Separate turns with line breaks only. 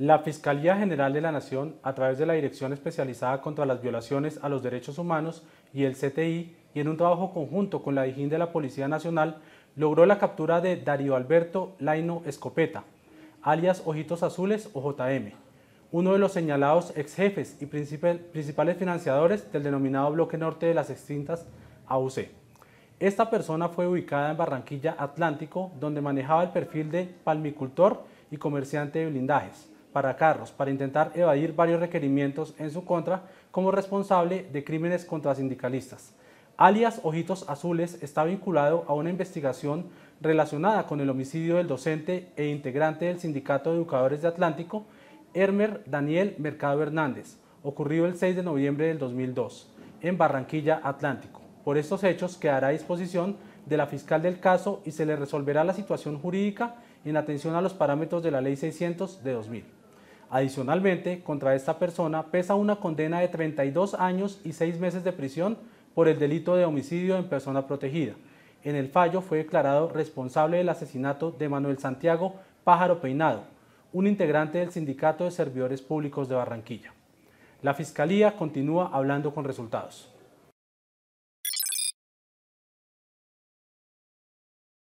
La Fiscalía General de la Nación, a través de la Dirección Especializada contra las Violaciones a los Derechos Humanos y el CTI, y en un trabajo conjunto con la DIJÍN de la Policía Nacional, logró la captura de Darío Alberto Laino Escopeta, alias Ojitos Azules o JM, uno de los señalados ex jefes y principales financiadores del denominado Bloque Norte de las extintas AUC. Esta persona fue ubicada en Barranquilla, Atlántico, donde manejaba el perfil de palmicultor y comerciante de blindajes para Carlos para intentar evadir varios requerimientos en su contra como responsable de crímenes contra sindicalistas. Alias Ojitos Azules está vinculado a una investigación relacionada con el homicidio del docente e integrante del Sindicato de Educadores de Atlántico, Hermer Daniel Mercado Hernández, ocurrido el 6 de noviembre del 2002 en Barranquilla, Atlántico. Por estos hechos quedará a disposición de la fiscal del caso y se le resolverá la situación jurídica en atención a los parámetros de la Ley 600 de 2000. Adicionalmente, contra esta persona pesa una condena de 32 años y 6 meses de prisión por el delito de homicidio en persona protegida. En el fallo fue declarado responsable del asesinato de Manuel Santiago Pájaro Peinado, un integrante del Sindicato de Servidores Públicos de Barranquilla. La Fiscalía continúa hablando con resultados.